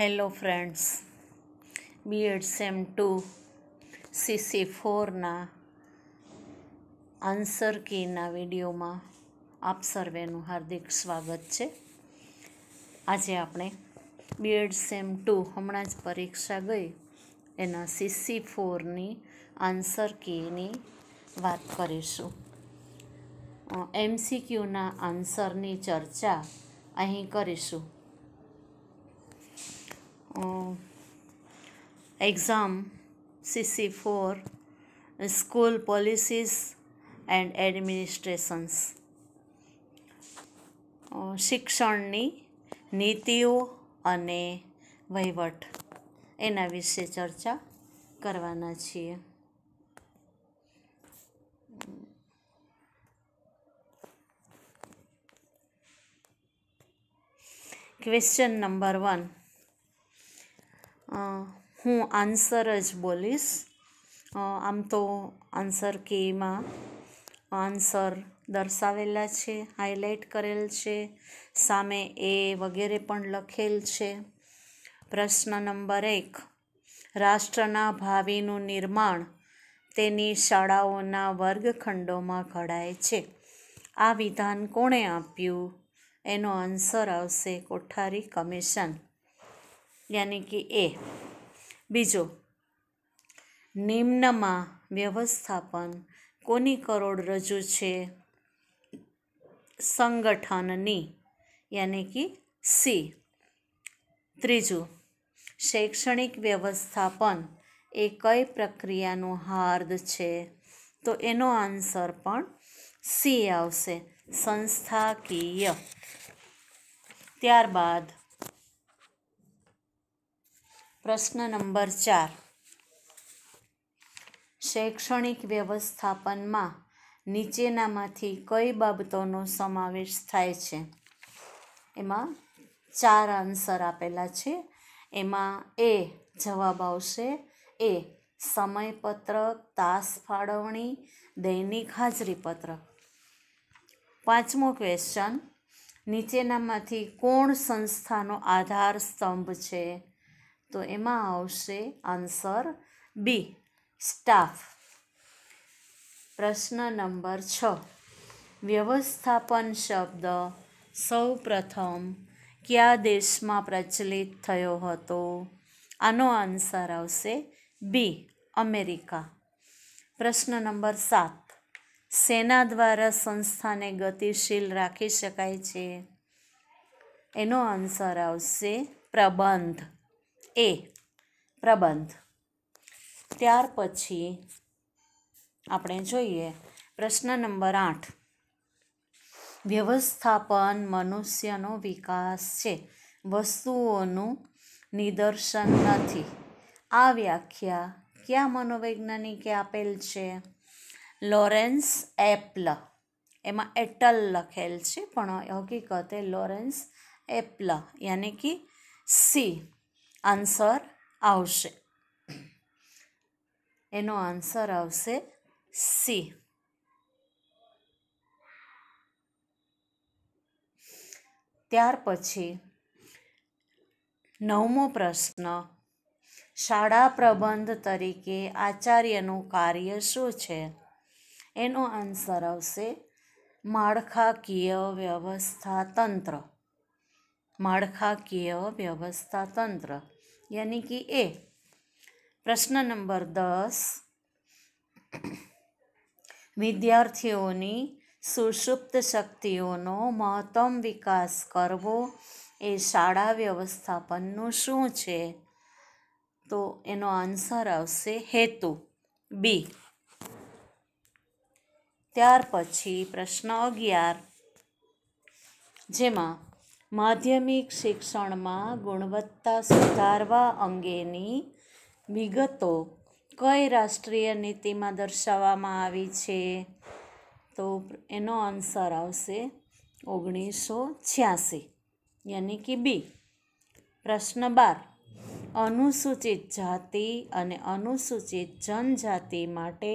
hello friends BEd sem two CC ફોરના answer કીના વિડીયોમાં આપ સર્વેનું હાર્દિક સ્વાગત છે આજે આપણે બીએડ સેમ ટુ હમણાં જ પરીક્ષા ગઈ એના સીસી ફોરની આન્સર કીની વાત કરીશું એમસીક્યુના આન્સરની ચર્ચા અહીં કરીશું exam CC four school policies and administrations શિક્ષણની નીતિઓ અને વહીવટ એના વિશે ચર્ચા કરવાના છીએ ક્વેશ્ચન નંબર વન હું આન્સર જ બોલીશ આમ તો આન્સર કેમાં આન્સર દર્શાવેલા છે હાઇલાઇટ કરેલ છે સામે એ વગેરે પણ લખેલ છે પ્રશ્ન નંબર એક રાષ્ટ્રના ભાવિનું નિર્માણ તેની શાળાઓના વર્ગખંડોમાં ઘડાય છે આ વિધાન કોણે આપ્યું એનો આન્સર આવશે કોઠારી કમિશન યાની કે એ બીજો નિમ્નમાં વ્યવસ્થાપન કોની કરોડરજ્જુ છે સંગઠનની યાની કે સી ત્રીજું શૈક્ષણિક વ્યવસ્થાપન એ કઈ પ્રક્રિયાનું હાર્દ છે તો એનો આન્સર પણ સી આવશે સંસ્થાકીય ત્યારબાદ પ્રશ્ન નંબર ચાર શૈક્ષણિક વ્યવસ્થાપનમાં નીચેનામાંથી કઈ બાબતોનો સમાવેશ થાય છે એમાં ચાર આન્સર આપેલા છે એમાં એ જવાબ આવશે એ સમયપત્રક તાસ ફાળવણી દૈનિક હાજરીપત્રક પાંચમો ક્વેશ્ચન નીચેનામાંથી કોણ સંસ્થાનો આધાર સ્તંભ છે તો એમાં આવશે આન્સર બી સ્ટાફ પ્રશ્ન નંબર છ વ્યવસ્થાપન શબ્દ સૌ પ્રથમ કયા દેશમાં પ્રચલિત થયો હતો આનો આન્સર આવશે બી અમેરિકા પ્રશ્ન નંબર સાત સેના દ્વારા સંસ્થાને ગતિશીલ રાખી શકાય છે એનો આન્સર આવશે પ્રબંધ એ પ્રબંધ ત્યાર પછી આપણે જોઈએ પ્રશ્ન નંબર આઠ વ્યવસ્થાપન મનુષ્યનો વિકાસ છે વસ્તુઓનું નિદર્શન નથી આ વ્યાખ્યા કયા મનોવૈજ્ઞાનિકે આપેલ છે લોરેન્સ એપલ એમાં એટલ લખેલ છે પણ હકીકતે લોરેન્સ એપલ યાની કે સી આન્સર આવશે એનો આન્સર આવશે સી ત્યાર પછી નવમો પ્રશ્ન શાળા પ્રબંધ તરીકે આચાર્યનું કાર્ય શું છે એનો આન્સર આવશે માળખાકીય વ્યવસ્થા તંત્ર માળખાકીય વ્યવસ્થા તંત્ર યાની કે એ પ્રશ્ન નંબર દસ વિદ્યાર્થીઓની સુષુપ્ત શક્તિઓનો મહત્તમ વિકાસ કરવો એ શાળા વ્યવસ્થાપનનું શું છે તો એનો આન્સર આવશે હેતુ બી ત્યાર પછી પ્રશ્ન અગિયાર જેમાં માધ્યમિક શિક્ષણમાં ગુણવત્તા સુધારવા અંગેની વિગતો કઈ રાષ્ટ્રીય નીતિમાં દર્શાવવામાં આવી છે તો એનો આન્સર આવશે ઓગણીસો છ્યાસી યાની કે બી પ્રશ્ન બાર અનુસૂચિત જાતિ અને અનુસૂચિત જનજાતિ માટે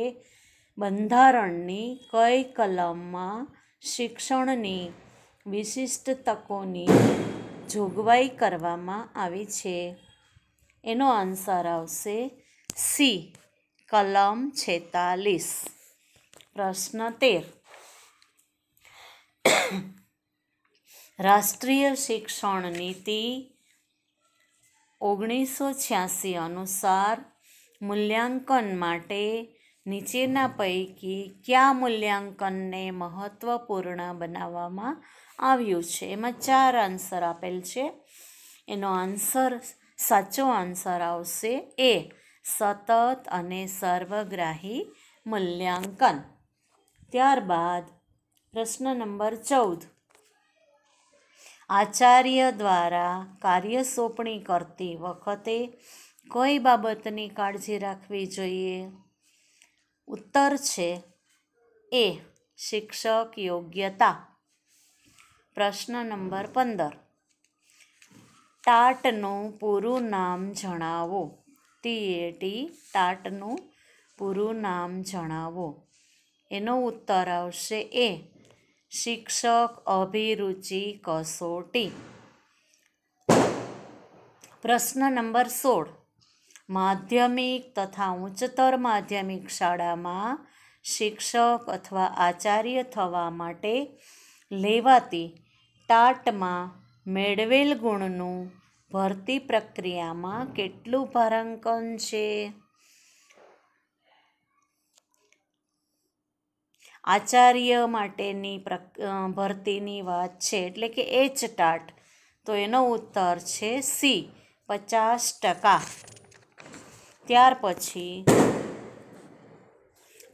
બંધારણની કઈ કલમમાં શિક્ષણની વિશિષ્ટ તકોની જોગવાઈ કરવામાં આવી છે એનો આન્સર આવશે સી કલમ છેતાલીસ પ્રશ્ન તેર રાષ્ટ્રીય શિક્ષણ નીતિ ઓગણીસો છ્યાસી અનુસાર મૂલ્યાંકન માટે નીચેના પૈકી કયા મૂલ્યાંકનને મહત્ત્વપૂર્ણ બનાવવામાં આવ્યું છે એમાં ચાર આન્સર આપેલ છે એનો આન્સર સાચો આન્સર આવશે એ સતત અને સર્વગ્રાહી મૂલ્યાંકન ત્યારબાદ પ્રશ્ન નંબર ચૌદ આચાર્ય દ્વારા કાર્ય સોંપણી કરતી વખતે કઈ બાબતની કાળજી રાખવી જોઈએ ઉત્તર છે એ શિક્ષક યોગ્યતા પ્રશ્ન નંબર પંદર ટાટનું પૂરું નામ જણાવો ટી એ ટી ટાટનું પૂરું નામ જણાવો એનો ઉત્તર આવશે એ શિક્ષક અભિરુચિ કસોટી પ્રશ્ન નંબર સોળ માધ્યમિક તથા ઉચ્ચતર માધ્યમિક શાળામાં શિક્ષક અથવા આચાર્ય થવા માટે લેવાતી ટાટમાં મેળવેલ ગુણનું ભરતી પ્રક્રિયામાં કેટલું ભારાંકન છે આચાર્ય માટેની ભરતીની વાત છે એટલે કે એચ ટાટ તો એનો ઉત્તર છે સી પચાસ ટકા ત્યાર પછી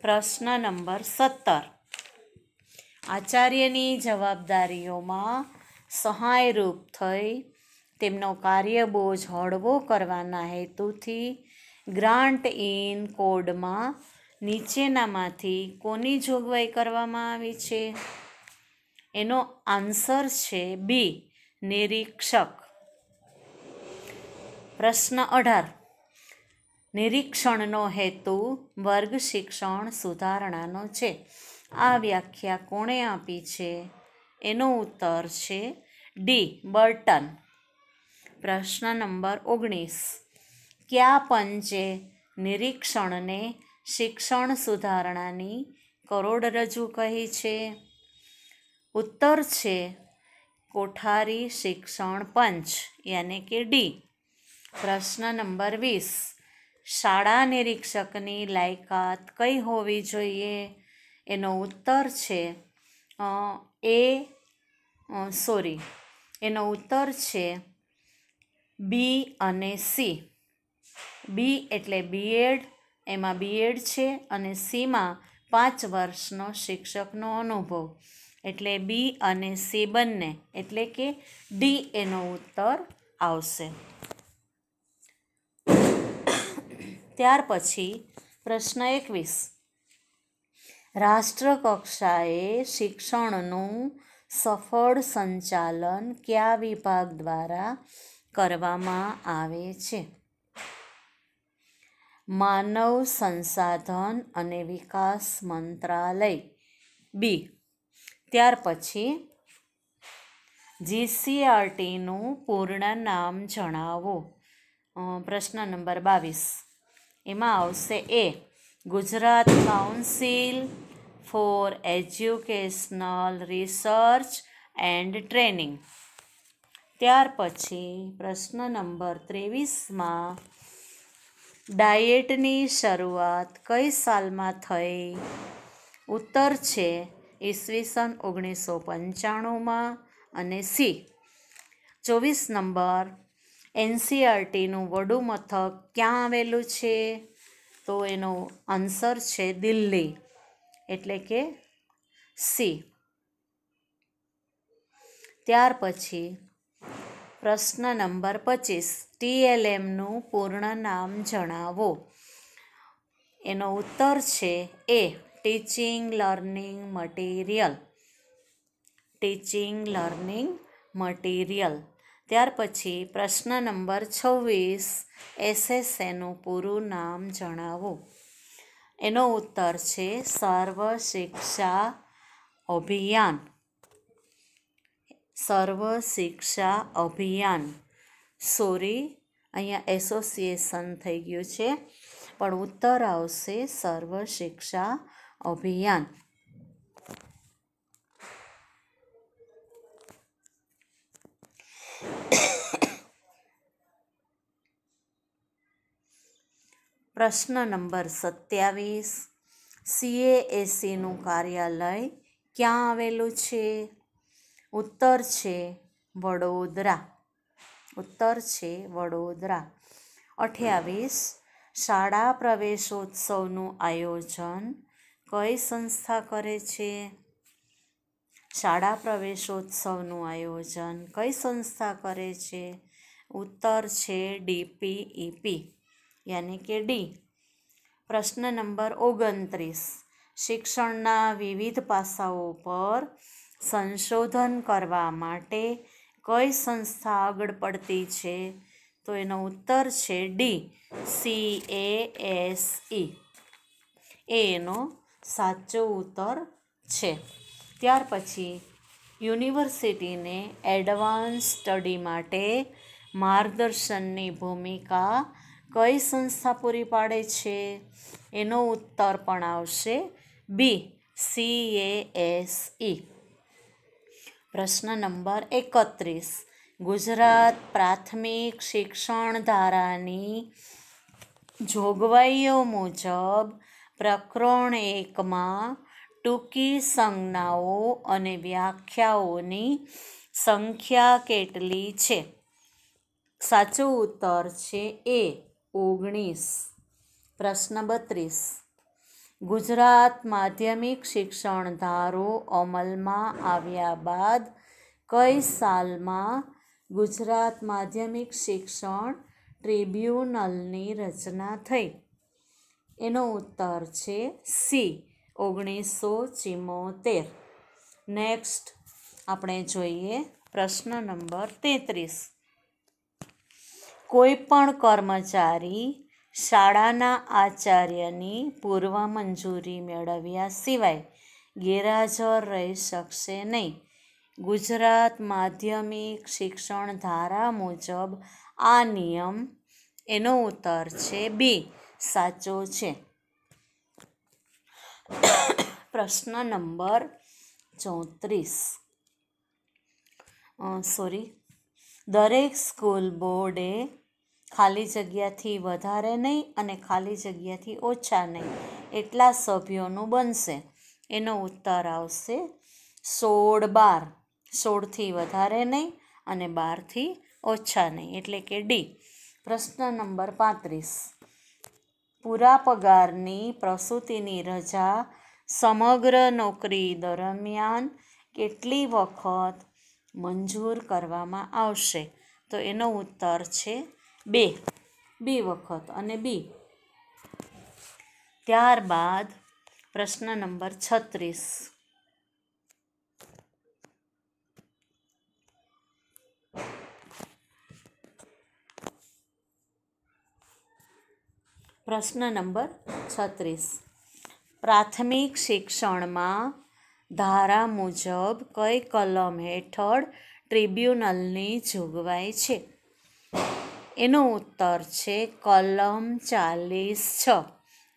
પ્રશ્ન નંબર સત્તર આચાર્યની જવાબદારીઓમાં સહાયરૂપ થઈ તેમનો કાર્યબોજ હળવો કરવાના હેતુથી ગ્રાન્ટ ઇન કોડમાં નીચેનામાંથી કોની જોગવાઈ કરવામાં આવી છે એનો આન્સર છે બી નિરીક્ષક પ્રશ્ન અઢાર નિરીક્ષણનો હેતુ વર્ગ શિક્ષણ સુધારણાનો છે આ વ્યાખ્યા કોણે આપી છે એનો ઉત્તર છે ડી બર્ટન પ્રશ્ન નંબર ઓગણીસ કયા પંચે નિરીક્ષણને શિક્ષણ સુધારણાની કરોડરજ્જુ કહી છે ઉત્તર છે કોઠારી શિક્ષણ પંચ યાને કે ડી પ્રશ્ન નંબર વીસ શાળા નિરીક્ષકની લાયકાત કઈ હોવી જોઈએ એનો ઉત્તર છે એ સોરી એનો ઉત્તર છે બી અને સી બી એટલે બીએડ એમાં બીએડ છે અને સીમાં પાંચ વર્ષનો શિક્ષકનો અનુભવ એટલે બી અને સી બંને એટલે કે ડી એનો ઉત્તર આવશે ત્યાર પછી પ્રશ્ન એકવીસ રાષ્ટ્રકક્ષાએ શિક્ષણનું સફળ સંચાલન કયા વિભાગ દ્વારા કરવામાં આવે છે માનવ સંસાધન અને વિકાસ મંત્રાલય બી ત્યાર પછી જીસીઆરટીનું પૂર્ણ નામ જણાવો પ્રશ્ન નંબર બાવીસ એમાં આવશે A Gujarat council for educational research and training ત્યાર પછી પ્રશ્ન નંબર ત્રેવીસમાં ડાયેટની શરૂઆત કઈ સાલમાં થઈ ઉત્તર છે ઈસવીસન ઓગણીસો પંચાણુંમાં અને સી ચોવીસ નંબર એનસીઆરટીનું વડુ મથક ક્યાં આવેલું છે તો એનો આન્સર છે દિલ્હી એટલે કે સી ત્યાર પછી પ્રશ્ન નંબર પચીસ ટીએલએમનું પૂર્ણ નામ જણાવો એનો ઉત્તર છે A teaching learning material teaching learning material ત્યાર પછી પ્રશ્ન નંબર છવ્વીસ એસએસએનું પૂરું નામ જણાવો એનો ઉત્તર છે સર્વ શિક્ષા અભિયાન સર્વ શિક્ષા અભિયાન સોરી અહીંયા એસોસિએશન થઈ ગયું છે પણ ઉત્તર આવશે સર્વ શિક્ષા અભિયાન પ્રશ્ન નંબર સત્યાવીસ સીએએસીનું કાર્યાલય ક્યાં આવેલું છે ઉત્તર છે વડોદરા ઉત્તર છે વડોદરા અઠ્યાવીસ શાળા પ્રવેશોત્સવનું આયોજન કઈ સંસ્થા કરે છે શાળા પ્રવેશોત્સવનું આયોજન કઈ સંસ્થા કરે છે ઉત્તર છે ડીપીઈપી યાની કે ડી પ્રશ્ન નંબર ઓગણત્રીસ શિક્ષણના વિવિધ પાસાઓ પર સંશોધન કરવા માટે કઈ સંસ્થા આગળ પડતી છે તો એનો ઉત્તર છે D C A S E એ એનો સાચો ઉત્તર છે ત્યાર પછી યુનિવર્સિટીને એડવાન્સ સ્ટડી માટે માર્ગદર્શનની ભૂમિકા કઈ સંસ્થા પૂરી પાડે છે એનો ઉત્તર પણ આવશે બી સી એ એસ ઇ પ્રશ્ન નંબર એકત્રીસ ગુજરાત પ્રાથમિક શિક્ષણ ધારાની જોગવાઈઓ મુજબ પ્રકરણ એકમાં ટૂંકી સંજ્ઞાઓ અને વ્યાખ્યાઓની સંખ્યા કેટલી છે સાચો ઉત્તર છે એ ઓગણીસ પ્રશ્ન બત્રીસ ગુજરાત માધ્યમિક શિક્ષણ ધારો અમલમાં આવ્યા બાદ કઈ સાલમાં ગુજરાત માધ્યમિક શિક્ષણ ટ્રિબ્યુનલની રચના થઈ એનો ઉત્તર છે સી ઓગણીસો ચિમોતેર નેક્સ્ટ આપણે જોઈએ પ્રશ્ન નંબર તેત્રીસ કોઈપણ કર્મચારી શાળાના આચાર્યની પૂર્વ મંજૂરી મેળવ્યા સિવાય ગેરહાજર રહી શકશે નહીં ગુજરાત માધ્યમિક શિક્ષણ ધારા મુજબ આ નિયમ એનો ઉત્તર છે બી સાચો છે પ્રશ્ન નંબર ચોત્રીસ સોરી દરેક સ્કૂલ બોર્ડે ખાલી જગ્યાથી વધારે નહીં અને ખાલી જગ્યાથી ઓછા નહીં એટલા સભ્યોનું બનશે એનો ઉત્તર આવશે સોળ બાર સોળથી વધારે નહીં અને બારથી ઓછા નહીં એટલે કે ડી પ્રશ્ન નંબર પાંત્રીસ પૂરા પગારની પ્રસૂતિની રજા સમગ્ર નોકરી દરમિયાન કેટલી વખત મંજૂર કરવામાં આવશે તો એનો ઉત્તર છે બે બે વખત અને બી ત્યારબાદ પ્રશ્ન નંબર છત્રીસ પ્રશ્ન નંબર છત્રીસ પ્રાથમિક શિક્ષણમાં ધારા મુજબ કઈ કલમ હેઠળ ટ્રિબ્યુનલની જોગવાઈ છે એનો ઉત્તર છે કલમ ચાલીસ છ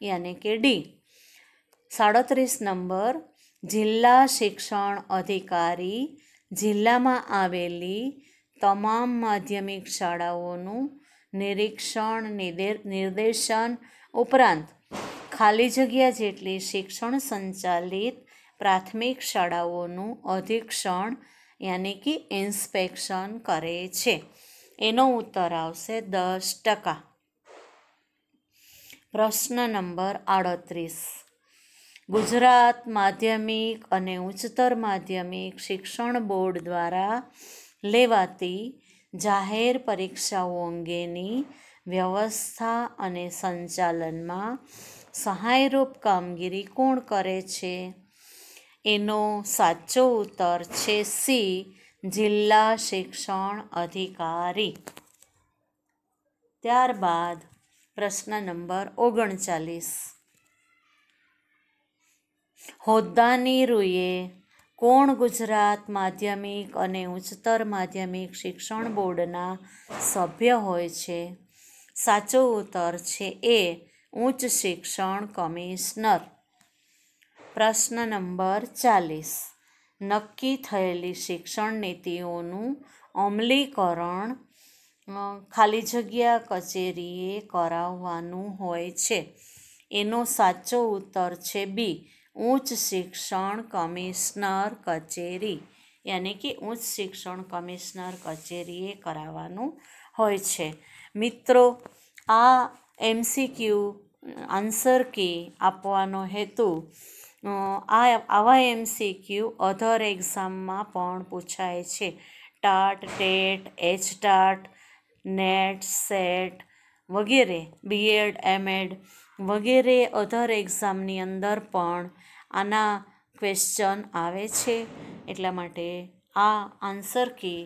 યાને કે ડી સાડત્રીસ નંબર જિલ્લા શિક્ષણ અધિકારી જિલ્લામાં આવેલી તમામ માધ્યમિક શાળાઓનું નિરીક્ષણ નિર્દેશન ઉપરાંત ખાલી જગ્યા જેટલી શિક્ષણ સંચાલિત પ્રાથમિક શાળાઓનું અધિક્ષણ યાની કે ઇન્સ્પેક્શન કરે છે એનો ઉત્તર આવશે દસ ટકા પ્રશ્ન નંબર આડત્રીસ ગુજરાત માધ્યમિક અને ઉચ્ચતર માધ્યમિક શિક્ષણ બોર્ડ દ્વારા લેવાતી જાહેર પરીક્ષાઓ અંગેની વ્યવસ્થા અને સંચાલનમાં સહાયરૂપ કામગીરી કોણ કરે છે એનો સાચો ઉત્તર છે સી જિલ્લા શિક્ષણ અધિકારી ત્યારબાદ પ્રશ્ન નંબર ઓગણચાલીસ હોદ્દાની રૂએ કોણ ગુજરાત માધ્યમિક અને ઉચ્ચતર માધ્યમિક શિક્ષણ બોર્ડના સભ્ય હોય છે સાચો ઉત્તર છે એ ઉચ્ચ શિક્ષણ કમિશનર પ્રશ્ન નંબર ચાલીસ નક્કી થયેલી શિક્ષણ નીતિઓનું અમલીકરણ ખાલી જગ્યા કચેરીએ કરાવવાનું હોય છે એનો સાચો ઉત્તર છે બી ઉચ્ચ શિક્ષણ કમિશનર કચેરી યાની કે ઉચ્ચ શિક્ષણ કમિશનર કચેરીએ કરાવવાનું હોય છે મિત્રો આ એમસીક્યુ આન્સર કી આપવાનો હેતુ આ આવા એમસીક્યુ અધર એક્ઝામમાં પણ પૂછાય છે TAT TET H TAT NET SET વગેરે બીએડ એમએડ વગેરે અધર એક્ઝામની અંદર પણ આના ક્વેશ્ચન આવે છે એટલા માટે આ આન્સર કી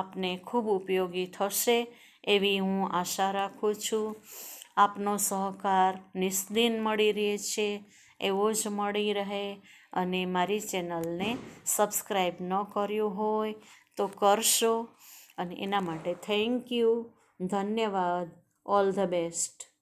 આપને ખૂબ ઉપયોગી થશે એવી હું આશા રાખું છું આપનો સહકાર નિસ્દિન મળી રહે છે એવો જ મળી રહે અને મારી ચેનલને સબસ્ક્રાઈબ ન કર્યું હોય તો કરશો અને એના માટે થેન્ક યુ ધન્યવાદ ઓલ ધ બેસ્ટ